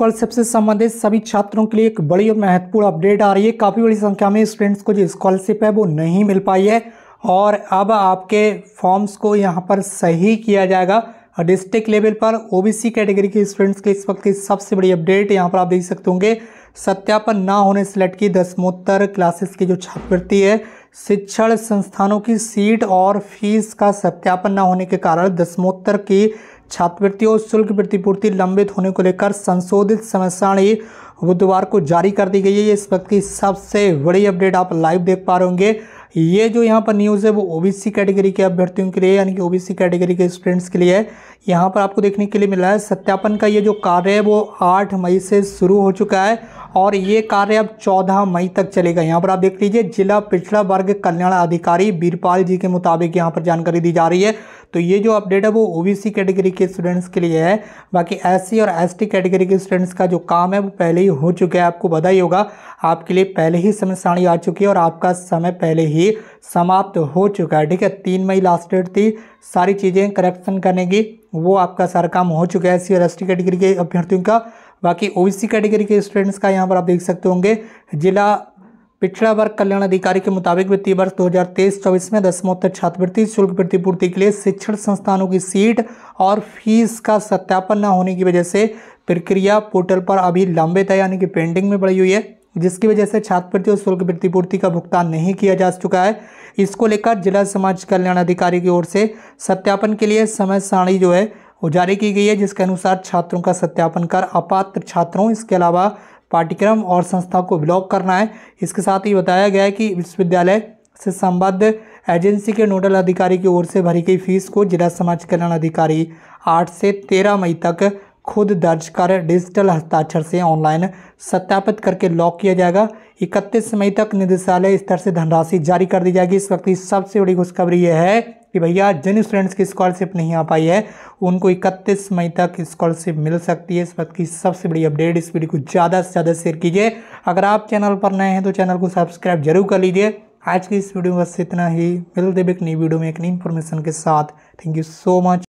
scholarship से संबंधित सभी छात्रों के लिए एक बड़ी और महत्वपूर्ण अपडेट आ रही है काफ़ी बड़ी संख्या में स्टूडेंट्स को जो स्कॉलरशिप है वो नहीं मिल पाई है और अब आपके फॉर्म्स को यहाँ पर सही किया जाएगा डिस्ट्रिक्ट लेवल पर ओबीसी कैटेगरी के स्टूडेंट्स के इस वक्त की सबसे बड़ी अपडेट यहाँ पर आप देख सकते होंगे सत्यापन ना होने से लटकी दसमोत्तर क्लासेस की जो छात्रवृत्ति है शिक्षण संस्थानों की सीट और फीस का सत्यापन ना होने के कारण दसमोत्तर की छात्रवृत्ति और शुल्क प्रतिपूर्ति लंबित होने को लेकर संशोधित समय सारणी बुधवार को जारी कर दी गई है ये इस वक्त की सबसे बड़ी अपडेट आप लाइव देख पा रहे होंगे ये जो यहाँ पर न्यूज़ है वो ओबीसी कैटेगरी के अभ्यर्थियों के लिए यानी कि ओबीसी कैटेगरी के स्टूडेंट्स के लिए है यहाँ पर आपको देखने के लिए मिला है सत्यापन का ये जो कार्य है वो आठ मई से शुरू हो चुका है और ये कार्य अब चौदह मई तक चलेगा यहाँ पर आप देख लीजिए जिला पिछड़ा वर्ग कल्याण अधिकारी बीरपाल जी के मुताबिक यहाँ पर जानकारी दी जा रही है तो ये जो अपडेट है वो ओबीसी कैटेगरी के स्टूडेंट्स के लिए है बाकी एससी और एसटी कैटेगरी के स्टूडेंट्स का जो काम है वो पहले ही हो चुका है आपको बधाई ही होगा आपके लिए पहले ही समय सारणी आ चुकी है और आपका समय पहले ही समाप्त हो चुका है ठीक है तीन मई लास्ट डेट थी सारी चीज़ें करेक्शन करने की वो आपका सारा काम हो चुका है सी और एस टी कैटेगरी के अभ्यर्थियों का बाकी ओबीसी कैटेगरी के स्टूडेंट्स का यहाँ पर आप देख सकते होंगे जिला पिछड़ा वर्ग कल्याण अधिकारी के मुताबिक वित्तीय वर्ष 2023 चौबीस में दसमोत्तर छात्रवृत्ति शुल्क प्रतिपूर्ति के लिए शिक्षण संस्थानों की सीट और फीस का सत्यापन न होने की वजह से प्रक्रिया पोर्टल पर अभी लंबे तय यानी कि पेंडिंग में पड़ी हुई है जिसकी वजह से छात्रवृत्ति और शुल्क प्रतिपूर्ति का भुगतान नहीं किया जा चुका है इसको लेकर जिला समाज कल्याण अधिकारी की ओर से सत्यापन के लिए समय सारणी जो है वो जारी की गई है जिसके अनुसार छात्रों का सत्यापन कर अपात्र छात्रों इसके अलावा पाठ्यक्रम और संस्था को ब्लॉक करना है इसके साथ ही बताया गया है कि विश्वविद्यालय से संबद्ध एजेंसी के नोडल अधिकारी की ओर से भरी गई फीस को जिला समाज कल्याण अधिकारी आठ से तेरह मई तक खुद दर्ज कर डिजिटल हस्ताक्षर से ऑनलाइन सत्यापित करके लॉक किया जाएगा इकतीस मई तक निदेशालय स्तर से धनराशि जारी कर दी जाएगी इस वक्त की सबसे बड़ी खुशखबरी यह है कि भैया जिन स्टूडेंट्स की स्कॉलरशिप नहीं आ पाई है उनको 31 मई तक स्कॉलरशिप मिल सकती है इस वक्त की सबसे बड़ी अपडेट इस वीडियो को ज़्यादा से ज़्यादा शेयर कीजिए अगर आप चैनल पर नए हैं तो चैनल को सब्सक्राइब जरूर कर लीजिए आज की इस वीडियो में बस इतना ही मिलते एक नई वीडियो में एक नई इन्फॉर्मेशन के साथ थैंक यू सो मच